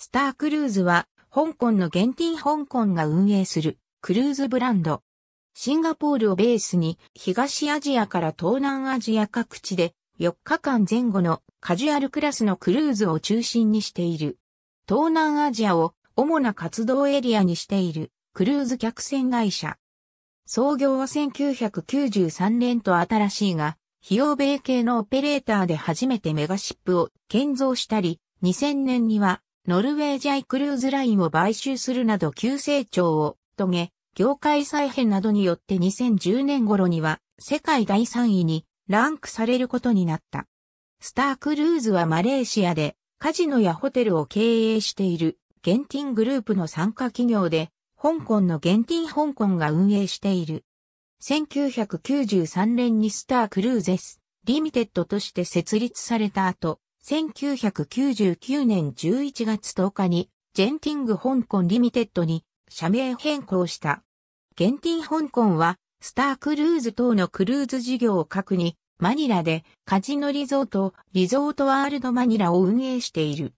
スタークルーズは、香港の現金香港が運営するクルーズブランド。シンガポールをベースに東アジアから東南アジア各地で4日間前後のカジュアルクラスのクルーズを中心にしている。東南アジアを主な活動エリアにしているクルーズ客船会社。創業は1993年と新しいが、費用米系のオペレーターで初めてメガシップを建造したり、2000年にはノルウェージャイクルーズラインを買収するなど急成長を遂げ、業界再編などによって2010年頃には世界第3位にランクされることになった。スタークルーズはマレーシアでカジノやホテルを経営しているゲンティングループの参加企業で香港のゲンティン香港が運営している。1993年にスタークルーゼスリミテッドとして設立された後、1999年11月10日に、ジェンティング香港リミテッドに社名変更した。ゲンティン香港は、スタークルーズ等のクルーズ事業を核に、マニラでカジノリゾート、リゾートワールドマニラを運営している。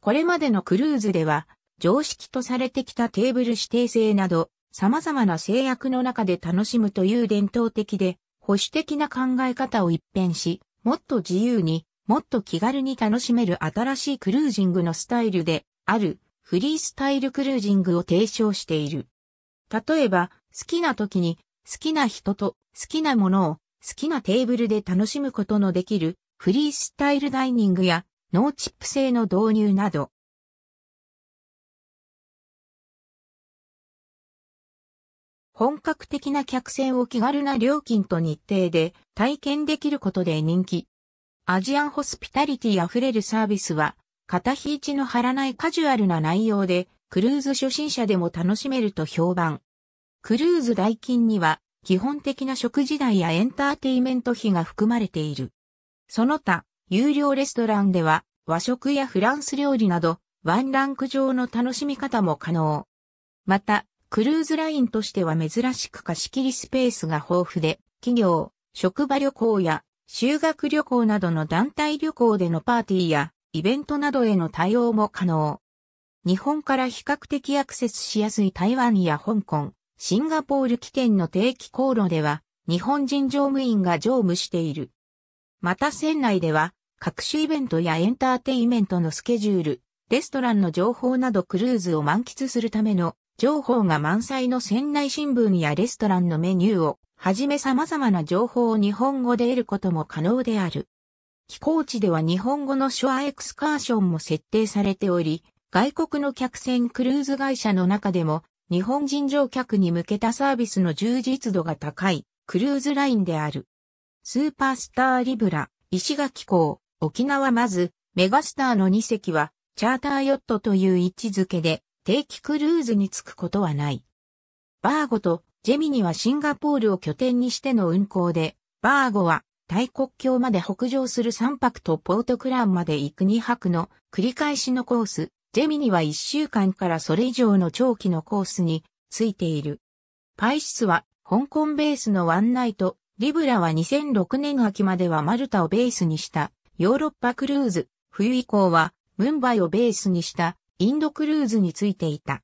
これまでのクルーズでは、常識とされてきたテーブル指定制など、様々な制約の中で楽しむという伝統的で、保守的な考え方を一変し、もっと自由にもっと気軽に楽しめる新しいクルージングのスタイルであるフリースタイルクルージングを提唱している。例えば、好きな時に好きな人と好きなものを好きなテーブルで楽しむことのできるフリースタイルダイニングやノーチップ製の導入など。本格的な客船を気軽な料金と日程で体験できることで人気。アジアンホスピタリティ溢れるサービスは、片ひいちの張らないカジュアルな内容で、クルーズ初心者でも楽しめると評判。クルーズ代金には、基本的な食事代やエンターテイメント費が含まれている。その他、有料レストランでは、和食やフランス料理など、ワンランク上の楽しみ方も可能。また、クルーズラインとしては珍しく貸し切りスペースが豊富で、企業、職場旅行や修学旅行などの団体旅行でのパーティーやイベントなどへの対応も可能。日本から比較的アクセスしやすい台湾や香港、シンガポール起点の定期航路では日本人乗務員が乗務している。また船内では各種イベントやエンターテイメントのスケジュール、レストランの情報などクルーズを満喫するための情報が満載の船内新聞やレストランのメニューをはじめ様々な情報を日本語で得ることも可能である。寄港地では日本語のショアエクスカーションも設定されており、外国の客船クルーズ会社の中でも日本人乗客に向けたサービスの充実度が高いクルーズラインである。スーパースターリブラ、石垣港、沖縄まず、メガスターの2隻はチャーターヨットという位置づけで定期クルーズに着くことはない。バーゴとジェミニはシンガポールを拠点にしての運航で、バーゴは大国境まで北上する3泊とポートクランまで行く2泊の繰り返しのコース、ジェミニは1週間からそれ以上の長期のコースについている。パイシスは香港ベースのワンナイト、リブラは2006年秋まではマルタをベースにしたヨーロッパクルーズ、冬以降はムンバイをベースにしたインドクルーズについていた。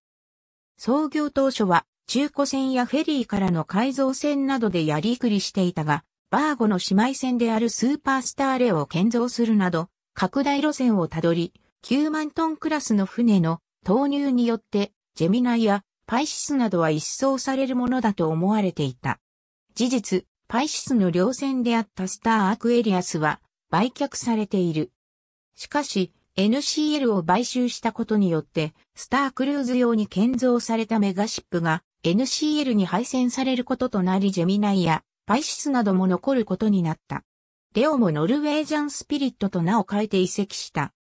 創業当初は中古船やフェリーからの改造船などでやりくりしていたが、バーゴの姉妹船であるスーパースターレを建造するなど、拡大路線をたどり、9万トンクラスの船の投入によって、ジェミナイやパイシスなどは一掃されるものだと思われていた。事実、パイシスの両船であったスター・アクエリアスは売却されている。しかし、NCL を買収したことによって、スタークルーズ用に建造されたメガシップが NCL に配線されることとなりジェミナイやパイシスなども残ることになった。レオもノルウェージャンスピリットと名を変えて移籍した。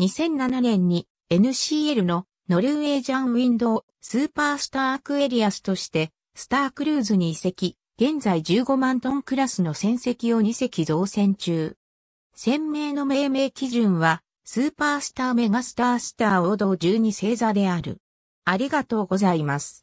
2007年に NCL のノルウェージャンウィンドウスーパースターアクエリアスとしてスタークルーズに移籍、現在15万トンクラスの戦績を2隻造船中。船名の命名基準はスーパースターメガスタースター王道12星座である。ありがとうございます。